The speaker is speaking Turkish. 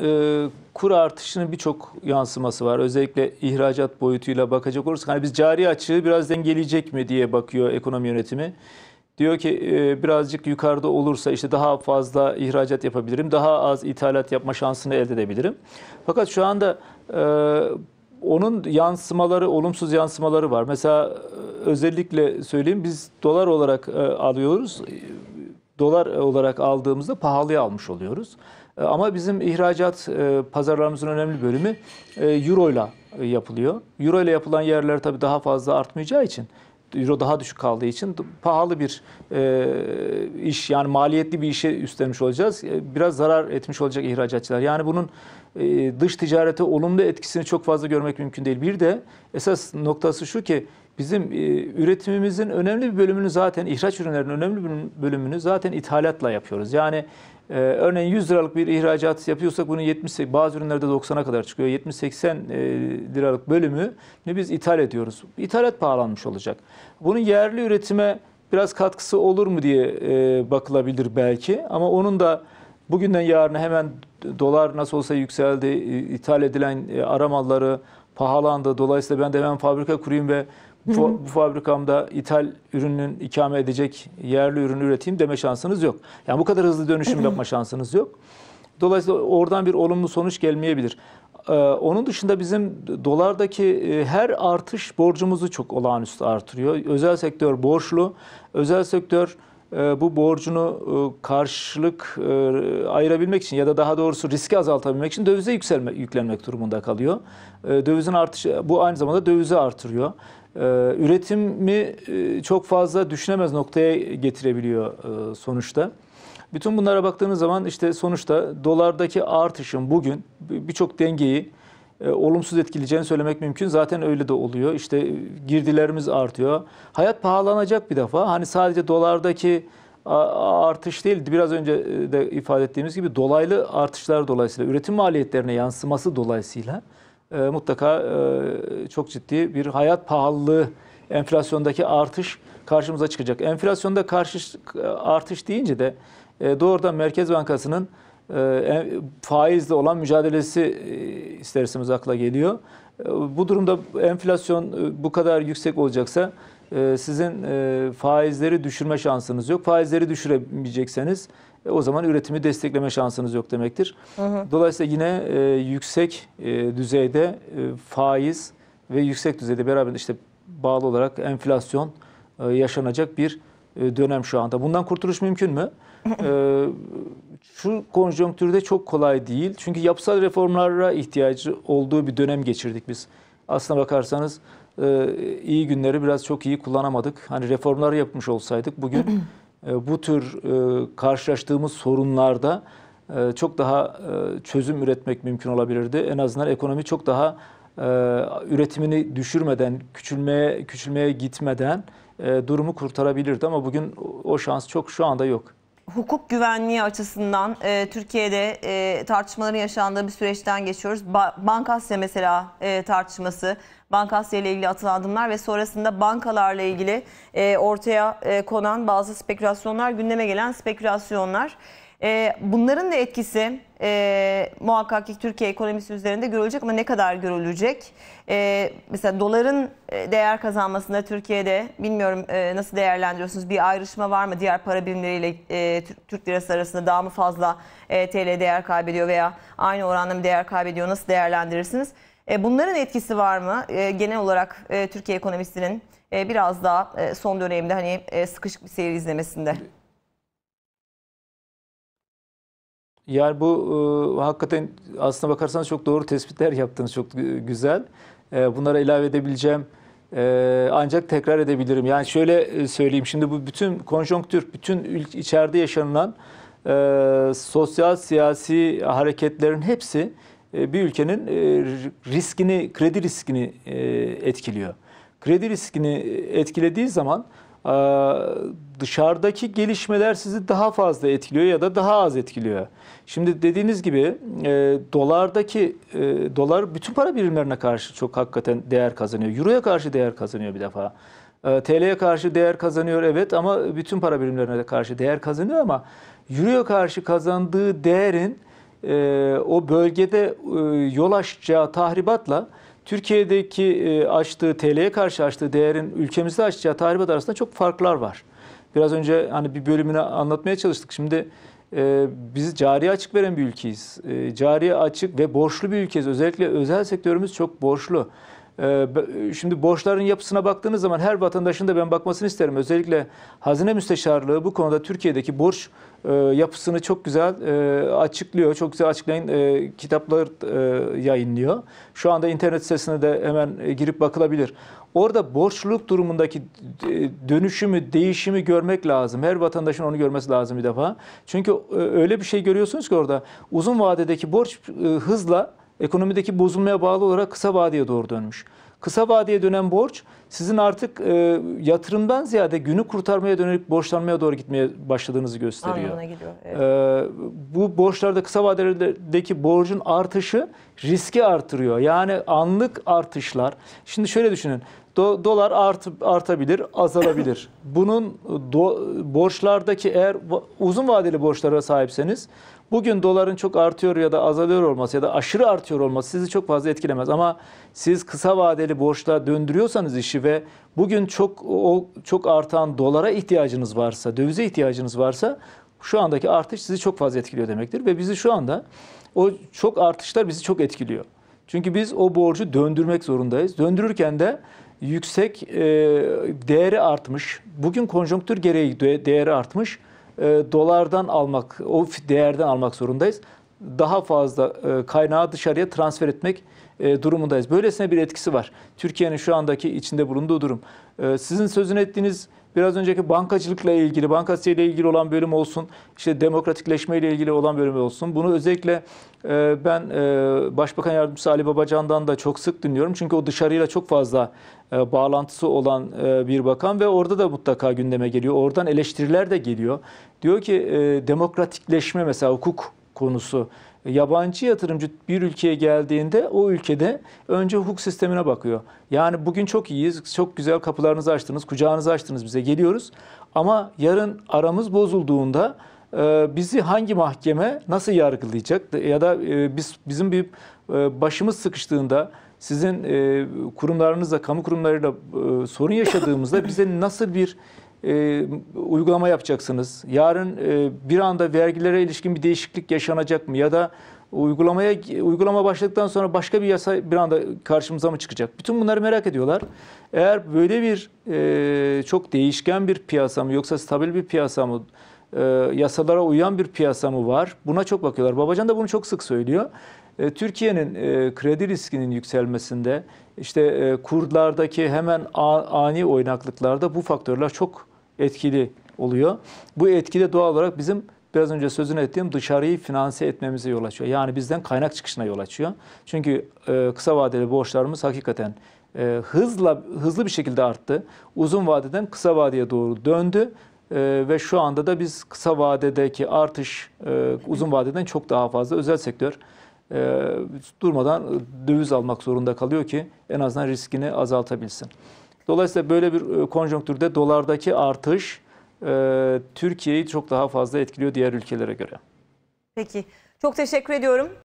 e, kur artışının birçok yansıması var. Özellikle ihracat boyutuyla bakacak olursak hani biz cari açığı biraz dengeleyecek mi diye bakıyor ekonomi yönetimi. Diyor ki e, birazcık yukarıda olursa işte daha fazla ihracat yapabilirim, daha az ithalat yapma şansını elde edebilirim. Fakat şu anda e, onun yansımaları, olumsuz yansımaları var. Mesela e, özellikle söyleyeyim biz dolar olarak e, alıyoruz. Dolar olarak aldığımızda pahalıya almış oluyoruz. Ee, ama bizim ihracat e, pazarlarımızın önemli bölümü e, euro ile yapılıyor. Euro ile yapılan yerler tabii daha fazla artmayacağı için euro daha düşük kaldığı için pahalı bir e, iş yani maliyetli bir işe üstlenmiş olacağız. E, biraz zarar etmiş olacak ihracatçılar. Yani bunun e, dış ticarete olumlu etkisini çok fazla görmek mümkün değil. Bir de esas noktası şu ki Bizim e, üretimimizin önemli bir bölümünü zaten, ihraç ürünlerinin önemli bir bölümünü zaten ithalatla yapıyoruz. Yani e, örneğin 100 liralık bir ihracat yapıyorsak bunun 70, bazı ürünlerde 90'a kadar çıkıyor. 70-80 e, liralık bölümü biz ithal ediyoruz. İthalat pahalanmış olacak. Bunun yerli üretime biraz katkısı olur mu diye bakılabilir belki. Ama onun da bugünden yarına hemen dolar nasıl olsa yükseldi, ithal edilen ara malları pahalandı. Dolayısıyla ben de hemen fabrika kurayım ve bu, bu fabrikamda ithal ürünün ikame edecek yerli ürünü üreteyim deme şansınız yok. Yani bu kadar hızlı dönüşüm yapma şansınız yok. Dolayısıyla oradan bir olumlu sonuç gelmeyebilir. Ee, onun dışında bizim dolardaki e, her artış borcumuzu çok olağanüstü artırıyor. Özel sektör borçlu. Özel sektör e, bu borcunu e, karşılık ayırabilmek için ya da daha doğrusu riski azaltabilmek için dövize yükselme, yüklenmek durumunda kalıyor. Dövizin artışı bu aynı zamanda dövizi artırıyor. Ee, üretimi e, çok fazla düşünemez noktaya getirebiliyor e, sonuçta. Bütün bunlara baktığınız zaman işte sonuçta dolardaki artışın bugün birçok dengeyi e, olumsuz etkileyeceğini söylemek mümkün. Zaten öyle de oluyor. İşte girdilerimiz artıyor. Hayat pahalanacak bir defa. Hani sadece dolardaki artış değil, biraz önce de ifade ettiğimiz gibi dolaylı artışlar dolayısıyla, üretim maliyetlerine yansıması dolayısıyla e, mutlaka e, çok ciddi bir hayat pahalılığı, enflasyondaki artış karşımıza çıkacak. Enflasyonda karşı e, artış deyince de e, doğrudan Merkez Bankası'nın e, e faizle olan mücadelesi e, ister akla geliyor. E, bu durumda enflasyon e, bu kadar yüksek olacaksa e, sizin faizleri düşürme şansınız yok. Faizleri düşüremeyecekseniz e, o zaman üretimi destekleme şansınız yok demektir. Hı hı. Dolayısıyla yine e, yüksek e, düzeyde e, faiz ve yüksek düzeyde beraber işte bağlı olarak enflasyon e, yaşanacak bir e, dönem şu anda. Bundan kurtuluş mümkün mü? e, şu konjonktürde çok kolay değil. Çünkü yapısal reformlara ihtiyacı olduğu bir dönem geçirdik biz. Aslına bakarsanız e, iyi günleri biraz çok iyi kullanamadık. Hani reformları yapmış olsaydık bugün E, bu tür e, karşılaştığımız sorunlarda e, çok daha çözüm üretmek mümkün olabilirdi. En azından ekonomi çok daha üretimini düşürmeden, küçülmeye küçülmeye gitmeden durumu kurtarabilirdi ama bugün o şans çok şu anda yok hukuk güvenliği açısından e, Türkiye'de e, tartışmaların yaşandığı bir süreçten geçiyoruz. Ba Bankasya mesela e, tartışması, Bankasya ile ilgili atılan adımlar ve sonrasında bankalarla ilgili e, ortaya e, konan bazı spekülasyonlar, gündeme gelen spekülasyonlar. E, bunların da etkisi e, muhakkak ki Türkiye ekonomisi üzerinde görülecek ama ne kadar görülecek? E, mesela doların e, değer kazanmasında Türkiye'de bilmiyorum e, nasıl değerlendiriyorsunuz? Bir ayrışma var mı? Diğer para birimleriyle e, Türk lirası arasında daha mı fazla e, TL değer kaybediyor veya aynı oranda mı değer kaybediyor? Nasıl değerlendirirsiniz? E, bunların etkisi var mı? E, genel olarak e, Türkiye ekonomisinin e, biraz daha e, son dönemde hani e, sıkışık bir seyir izlemesinde. Yani bu e, hakikaten aslına bakarsanız çok doğru tespitler yaptınız. Çok güzel. E, bunlara ilave edebileceğim e, ancak tekrar edebilirim. Yani şöyle ıı, söyleyeyim. Şimdi bu bütün konjonktür, bütün ülke, içeride yaşanılan e, sosyal siyasi hareketlerin hepsi e, bir ülkenin e, riskini, kredi riskini e, etkiliyor. Kredi riskini ıı, etkilediği zaman ee, dışarıdaki gelişmeler sizi daha fazla etkiliyor ya da daha az etkiliyor. Şimdi dediğiniz gibi e, dolardaki e, dolar bütün para birimlerine karşı çok hakikaten değer kazanıyor. Euro'ya karşı değer kazanıyor bir defa. E, ee, TL'ye karşı değer kazanıyor evet ama bütün para birimlerine de karşı değer kazanıyor ama Euro'ya karşı kazandığı değerin e, o bölgede e, yol açacağı tahribatla Türkiye'deki e, açtığı TL'ye karşı açtığı değerin ülkemizde açacağı tahribat arasında çok farklar var. Biraz önce hani bir bölümünü anlatmaya çalıştık. Şimdi e, biz cari açık veren bir ülkeyiz. E, cari açık ve borçlu bir ülkeyiz. Özellikle özel sektörümüz çok borçlu. Ee, şimdi borçların yapısına baktığınız zaman her vatandaşın da ben bakmasını isterim. Özellikle hazine müsteşarlığı bu konuda Türkiye'deki borç e, yapısını çok güzel e, açıklıyor. Çok güzel açıklayan e, kitaplar yayınlıyor. Şu anda internet sitesine de hemen girip bakılabilir. Orada borçluluk durumundaki dönüşümü, değişimi görmek lazım. Her vatandaşın onu görmesi lazım bir defa. Çünkü öyle bir şey görüyorsunuz ki orada uzun vadedeki borç hızla ekonomideki bozulmaya bağlı olarak kısa vadeye doğru dönmüş. Kısa vadeye dönen borç sizin artık e, yatırımdan ziyade günü kurtarmaya dönelik borçlanmaya doğru gitmeye başladığınızı gösteriyor. Anlamına gidiyor. Evet. E, bu borçlarda kısa vadelerdeki borcun artışı riski artırıyor. Yani anlık artışlar. Şimdi şöyle düşünün. Do, dolar art, artabilir, azalabilir. Bunun do, borçlardaki eğer uzun vadeli borçlara sahipseniz Bugün doların çok artıyor ya da azalıyor olması ya da aşırı artıyor olması sizi çok fazla etkilemez. Ama siz kısa vadeli borçla döndürüyorsanız işi ve bugün çok o, çok artan dolara ihtiyacınız varsa, dövize ihtiyacınız varsa şu andaki artış sizi çok fazla etkiliyor demektir ve bizi şu anda o çok artışlar bizi çok etkiliyor. Çünkü biz o borcu döndürmek zorundayız. Döndürürken de yüksek e, değeri artmış. Bugün konjonktür gereği değeri artmış e, dolardan almak, o değerden almak zorundayız. Daha fazla e, kaynağı dışarıya transfer etmek e, durumundayız. Böylesine bir etkisi var. Türkiye'nin şu andaki içinde bulunduğu durum. E, sizin sözünü ettiğiniz Biraz önceki bankacılıkla ilgili, bankasıyla ilgili olan bölüm olsun, işte demokratikleşmeyle ilgili olan bölüm olsun. Bunu özellikle e, ben e, Başbakan Yardımcısı Ali Babacan'dan da çok sık dinliyorum. Çünkü o dışarıyla çok fazla e, bağlantısı olan e, bir bakan ve orada da mutlaka gündeme geliyor. Oradan eleştiriler de geliyor. Diyor ki e, demokratikleşme mesela hukuk konusu yabancı yatırımcı bir ülkeye geldiğinde o ülkede önce hukuk sistemine bakıyor. Yani bugün çok iyiyiz, çok güzel kapılarınızı açtınız, kucağınızı açtınız bize geliyoruz. Ama yarın aramız bozulduğunda e, bizi hangi mahkeme nasıl yargılayacak ya da e, biz bizim bir e, başımız sıkıştığında sizin kurumlarınızla, kamu kurumlarıyla sorun yaşadığımızda bize nasıl bir e, uygulama yapacaksınız? Yarın e, bir anda vergilere ilişkin bir değişiklik yaşanacak mı? Ya da uygulamaya uygulama başladıktan sonra başka bir yasa bir anda karşımıza mı çıkacak? Bütün bunları merak ediyorlar. Eğer böyle bir e, çok değişken bir piyasa mı yoksa stabil bir piyasa mı? yasalara uyan bir piyasa mı var? Buna çok bakıyorlar. Babacan da bunu çok sık söylüyor. Türkiye'nin kredi riskinin yükselmesinde işte kurlardaki hemen ani oynaklıklarda bu faktörler çok etkili oluyor. Bu etki de doğal olarak bizim biraz önce sözünü ettiğim dışarıyı finanse etmemize yol açıyor. Yani bizden kaynak çıkışına yol açıyor. Çünkü e, kısa vadeli borçlarımız hakikaten e, hızla hızlı bir şekilde arttı. Uzun vadeden kısa vadeye doğru döndü. Ee, ve şu anda da biz kısa vadedeki artış e, uzun vadeden çok daha fazla özel sektör e, durmadan döviz almak zorunda kalıyor ki en azından riskini azaltabilsin. Dolayısıyla böyle bir e, konjonktürde dolardaki artış e, Türkiye'yi çok daha fazla etkiliyor diğer ülkelere göre. Peki. Çok teşekkür ediyorum.